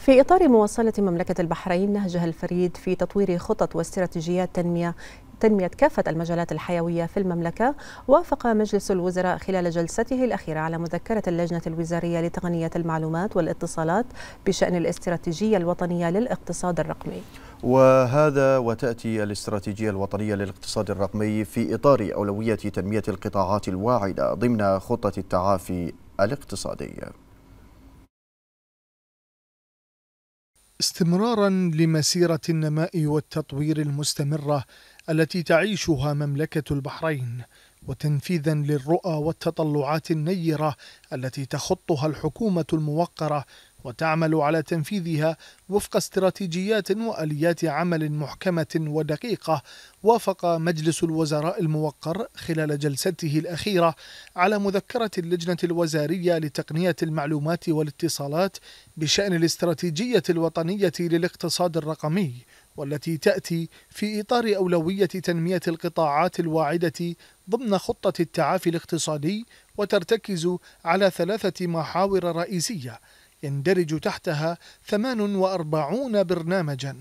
في إطار مواصلة مملكة البحرين نهجها الفريد في تطوير خطط واستراتيجيات تنمية تنمية كافة المجالات الحيوية في المملكة وافق مجلس الوزراء خلال جلسته الأخيرة على مذكرة اللجنة الوزارية لتقنية المعلومات والاتصالات بشأن الاستراتيجية الوطنية للاقتصاد الرقمي وهذا وتأتي الاستراتيجية الوطنية للاقتصاد الرقمي في إطار أولوية تنمية القطاعات الواعدة ضمن خطة التعافي الاقتصادي استمرارا لمسيره النماء والتطوير المستمره التي تعيشها مملكه البحرين وتنفيذا للرؤى والتطلعات النيره التي تخطها الحكومه الموقره وتعمل على تنفيذها وفق استراتيجيات واليات عمل محكمه ودقيقه وافق مجلس الوزراء الموقر خلال جلسته الاخيره على مذكره اللجنه الوزاريه لتقنيه المعلومات والاتصالات بشان الاستراتيجيه الوطنيه للاقتصاد الرقمي والتي تاتي في اطار اولويه تنميه القطاعات الواعده ضمن خطه التعافي الاقتصادي وترتكز على ثلاثه محاور رئيسيه يندرج تحتها 48 برنامجا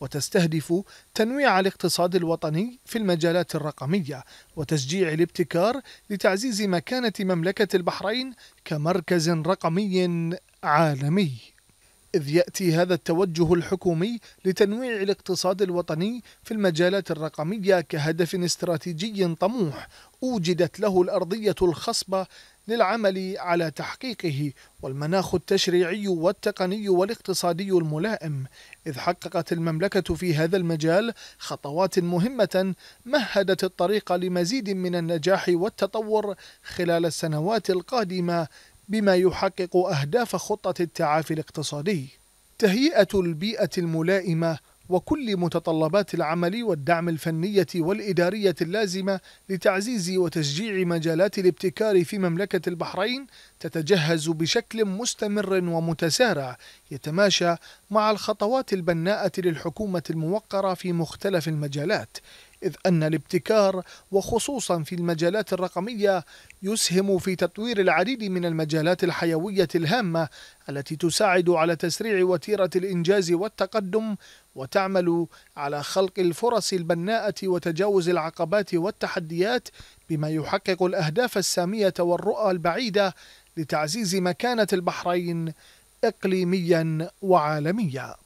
وتستهدف تنويع الاقتصاد الوطني في المجالات الرقمية وتشجيع الابتكار لتعزيز مكانة مملكة البحرين كمركز رقمي عالمي إذ يأتي هذا التوجه الحكومي لتنويع الاقتصاد الوطني في المجالات الرقمية كهدف استراتيجي طموح أوجدت له الأرضية الخصبة للعمل على تحقيقه والمناخ التشريعي والتقني والاقتصادي الملائم إذ حققت المملكة في هذا المجال خطوات مهمة مهدت الطريق لمزيد من النجاح والتطور خلال السنوات القادمة بما يحقق أهداف خطة التعافي الاقتصادي تهيئة البيئة الملائمة وكل متطلبات العمل والدعم الفنية والإدارية اللازمة لتعزيز وتشجيع مجالات الابتكار في مملكة البحرين تتجهز بشكل مستمر ومتسارع يتماشى مع الخطوات البناءة للحكومة الموقرة في مختلف المجالات إذ أن الابتكار وخصوصا في المجالات الرقمية يسهم في تطوير العديد من المجالات الحيوية الهامة التي تساعد على تسريع وتيرة الإنجاز والتقدم وتعمل على خلق الفرص البناءة وتجاوز العقبات والتحديات بما يحقق الأهداف السامية والرؤى البعيدة لتعزيز مكانة البحرين إقليميا وعالميا